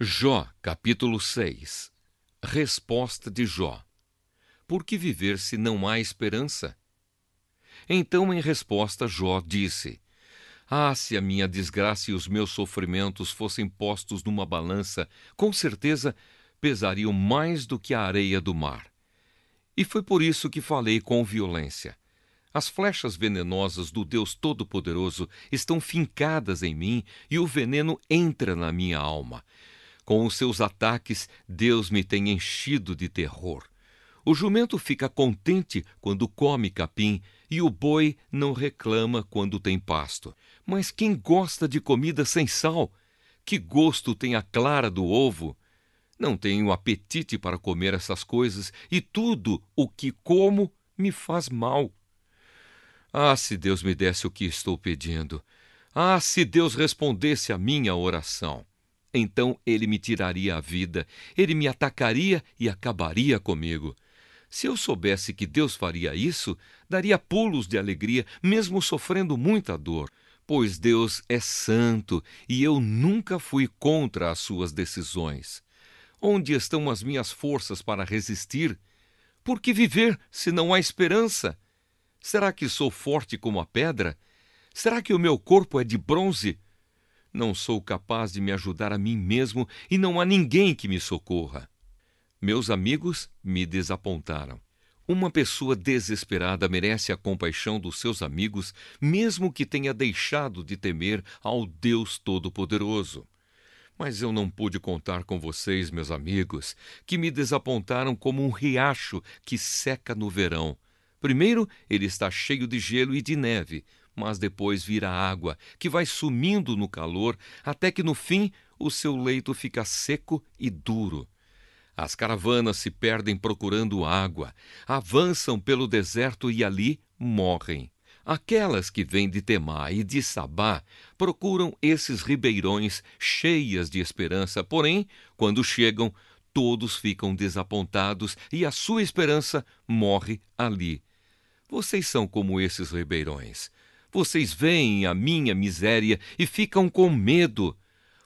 Jó, capítulo 6 Resposta de Jó: Por que viver se não há esperança? Então, em resposta, Jó disse: Ah, se a minha desgraça e os meus sofrimentos fossem postos numa balança, com certeza pesariam mais do que a areia do mar. E foi por isso que falei com violência. As flechas venenosas do Deus Todo-Poderoso estão fincadas em mim e o veneno entra na minha alma com os seus ataques, Deus me tem enchido de terror. O jumento fica contente quando come capim e o boi não reclama quando tem pasto. Mas quem gosta de comida sem sal? Que gosto tem a clara do ovo? Não tenho apetite para comer essas coisas e tudo o que como me faz mal. Ah, se Deus me desse o que estou pedindo! Ah, se Deus respondesse à minha oração! Então ele me tiraria a vida, ele me atacaria e acabaria comigo. Se eu soubesse que Deus faria isso, daria pulos de alegria, mesmo sofrendo muita dor, pois Deus é santo e eu nunca fui contra as suas decisões. Onde estão as minhas forças para resistir? Por que viver se não há esperança? Será que sou forte como a pedra? Será que o meu corpo é de bronze? Não sou capaz de me ajudar a mim mesmo e não há ninguém que me socorra. Meus amigos me desapontaram. Uma pessoa desesperada merece a compaixão dos seus amigos, mesmo que tenha deixado de temer ao Deus Todo-Poderoso. Mas eu não pude contar com vocês, meus amigos, que me desapontaram como um riacho que seca no verão. Primeiro, ele está cheio de gelo e de neve mas depois vira água, que vai sumindo no calor, até que no fim o seu leito fica seco e duro. As caravanas se perdem procurando água, avançam pelo deserto e ali morrem. Aquelas que vêm de Temá e de Sabá procuram esses ribeirões cheias de esperança, porém, quando chegam, todos ficam desapontados e a sua esperança morre ali. Vocês são como esses ribeirões. Vocês veem a minha miséria e ficam com medo.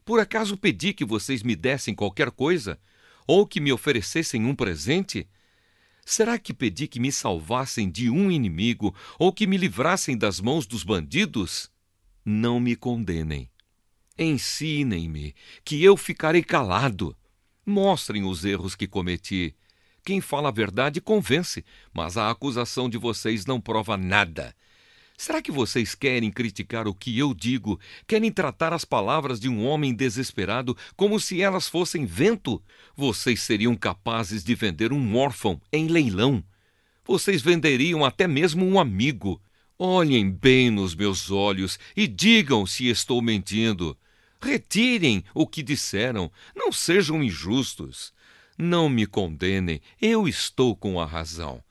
Por acaso pedi que vocês me dessem qualquer coisa? Ou que me oferecessem um presente? Será que pedi que me salvassem de um inimigo ou que me livrassem das mãos dos bandidos? Não me condenem. Ensinem-me que eu ficarei calado. Mostrem os erros que cometi. Quem fala a verdade convence, mas a acusação de vocês não prova nada. Será que vocês querem criticar o que eu digo? Querem tratar as palavras de um homem desesperado como se elas fossem vento? Vocês seriam capazes de vender um órfão em leilão. Vocês venderiam até mesmo um amigo. Olhem bem nos meus olhos e digam se estou mentindo. Retirem o que disseram. Não sejam injustos. Não me condenem. Eu estou com a razão.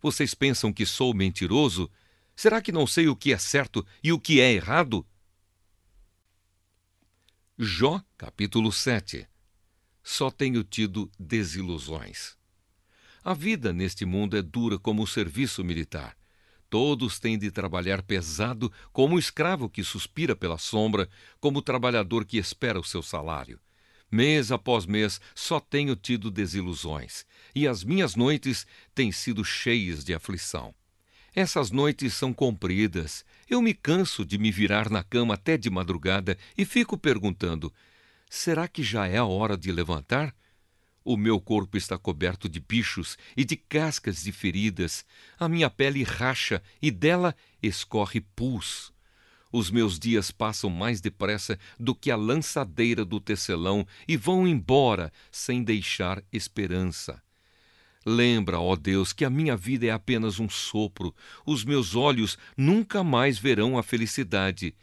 Vocês pensam que sou mentiroso? Será que não sei o que é certo e o que é errado? Jó, capítulo 7. Só tenho tido desilusões. A vida neste mundo é dura como o serviço militar. Todos têm de trabalhar pesado, como o escravo que suspira pela sombra, como o trabalhador que espera o seu salário. Mês após mês só tenho tido desilusões, e as minhas noites têm sido cheias de aflição. Essas noites são compridas. Eu me canso de me virar na cama até de madrugada e fico perguntando: será que já é a hora de levantar? O meu corpo está coberto de bichos e de cascas de feridas. A minha pele racha e dela escorre pus. Os meus dias passam mais depressa do que a lançadeira do tecelão e vão embora sem deixar esperança. Lembra, ó Deus, que a minha vida é apenas um sopro, os meus olhos nunca mais verão a felicidade.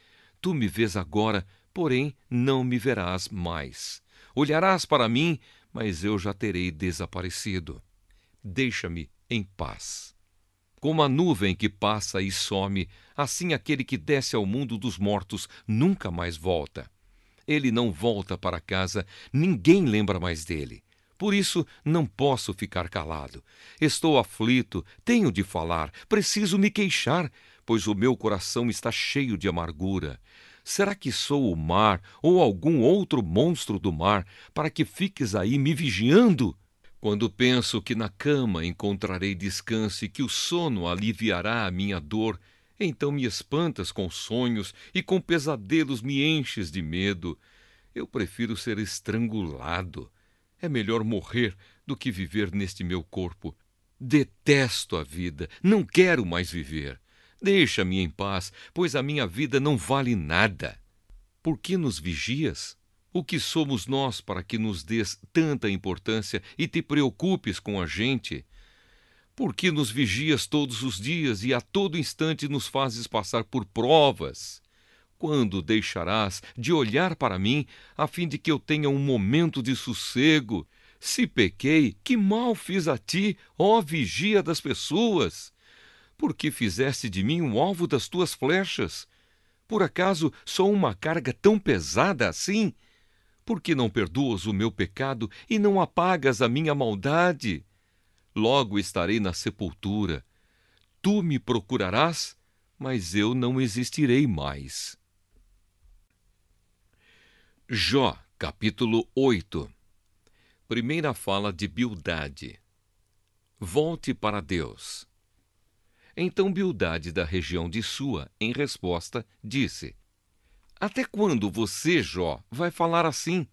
Tu me vês agora, porém não me verás mais. Olharás para mim, mas eu já terei desaparecido. Deixa-me em paz. Como a nuvem que passa e some, assim aquele que desce ao mundo dos mortos nunca mais volta. Ele não volta para casa, ninguém lembra mais dele. Por isso não posso ficar calado. Estou aflito, tenho de falar, preciso me queixar, pois o meu coração está cheio de amargura. Será que sou o mar ou algum outro monstro do mar para que fiques aí me vigiando? Quando penso que na cama encontrarei descanso e que o sono aliviará a minha dor, então me espantas com sonhos e com pesadelos me enches de medo. Eu prefiro ser estrangulado. É melhor morrer do que viver neste meu corpo. Detesto a vida, não quero mais viver. Deixa-me em paz, pois a minha vida não vale nada. Por que nos vigias? O que somos nós para que nos dês tanta importância e te preocupes com a gente? Por que nos vigias todos os dias e a todo instante nos fazes passar por provas? Quando deixarás de olhar para mim, a fim de que eu tenha um momento de sossego? Se pequei, que mal fiz a ti, ó vigia das pessoas? Por que fizeste de mim um alvo das tuas flechas? Por acaso sou uma carga tão pesada assim? Por que não perdoas o meu pecado e não apagas a minha maldade? Logo estarei na sepultura. Tu me procurarás, mas eu não existirei mais. Jó, capítulo 8. Primeira fala de Bildade. Volte para Deus. Então Bildade da região de Sua, em resposta, disse: Até quando você, Jó, vai falar assim?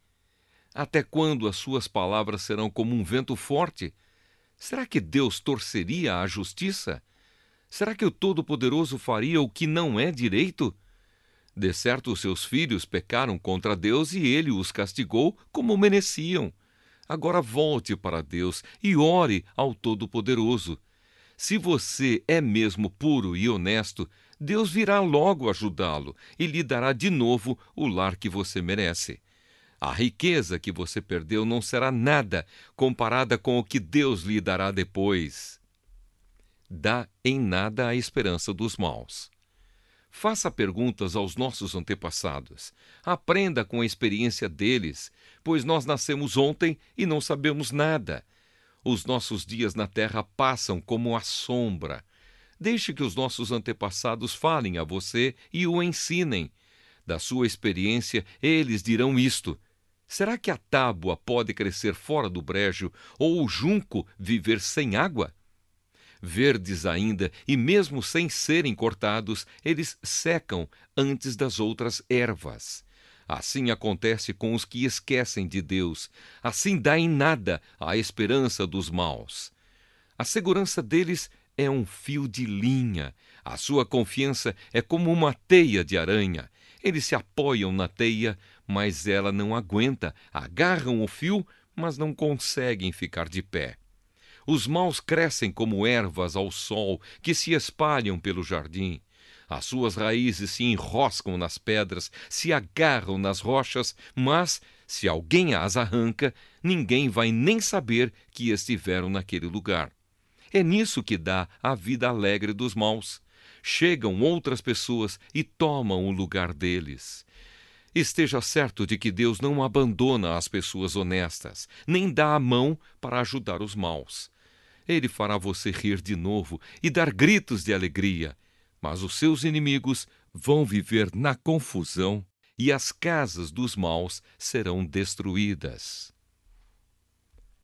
Até quando as suas palavras serão como um vento forte? Será que Deus torceria a justiça? Será que o Todo-Poderoso faria o que não é direito? De certo, os seus filhos pecaram contra Deus e ele os castigou como mereciam. Agora volte para Deus e ore ao Todo-Poderoso. Se você é mesmo puro e honesto, Deus virá logo ajudá-lo e lhe dará de novo o lar que você merece. A riqueza que você perdeu não será nada comparada com o que Deus lhe dará depois. Dá em nada a esperança dos maus. Faça perguntas aos nossos antepassados. Aprenda com a experiência deles, pois nós nascemos ontem e não sabemos nada. Os nossos dias na terra passam como a sombra. Deixe que os nossos antepassados falem a você e o ensinem. Da sua experiência, eles dirão isto. Será que a tábua pode crescer fora do brejo ou o junco viver sem água? verdes ainda, e mesmo sem serem cortados, eles secam antes das outras ervas. Assim acontece com os que esquecem de Deus, assim dá em nada a esperança dos maus. A segurança deles é um fio de linha, a sua confiança é como uma teia de aranha. Eles se apoiam na teia, mas ela não aguenta, agarram o fio, mas não conseguem ficar de pé. Os maus crescem como ervas ao sol, que se espalham pelo jardim. As suas raízes se enroscam nas pedras, se agarram nas rochas, mas, se alguém as arranca, ninguém vai nem saber que estiveram naquele lugar. É nisso que dá a vida alegre dos maus. Chegam outras pessoas e tomam o lugar deles. Esteja certo de que Deus não abandona as pessoas honestas, nem dá a mão para ajudar os maus. Ele fará você rir de novo e dar gritos de alegria. Mas os seus inimigos vão viver na confusão e as casas dos maus serão destruídas.